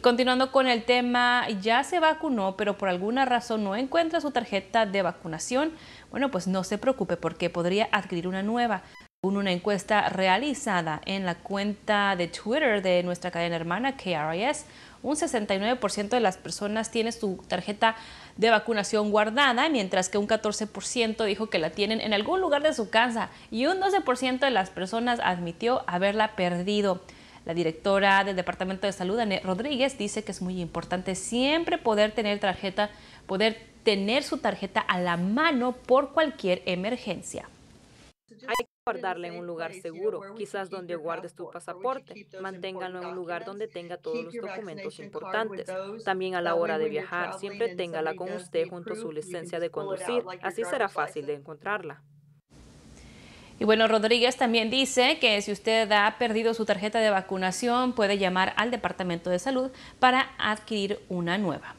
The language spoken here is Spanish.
Continuando con el tema, ya se vacunó, pero por alguna razón no encuentra su tarjeta de vacunación. Bueno, pues no se preocupe porque podría adquirir una nueva. Según una encuesta realizada en la cuenta de Twitter de nuestra cadena hermana KRIS, un 69% de las personas tiene su tarjeta de vacunación guardada, mientras que un 14% dijo que la tienen en algún lugar de su casa y un 12% de las personas admitió haberla perdido. La directora del Departamento de Salud, Annette Rodríguez, dice que es muy importante siempre poder tener tarjeta, poder tener su tarjeta a la mano por cualquier emergencia. Hay que guardarla en un lugar seguro, quizás donde guardes tu pasaporte. Manténganlo en un lugar donde tenga todos los documentos importantes. También a la hora de viajar, siempre téngala con usted junto a su licencia de conducir. Así será fácil de encontrarla. Y bueno, Rodríguez también dice que si usted ha perdido su tarjeta de vacunación puede llamar al Departamento de Salud para adquirir una nueva.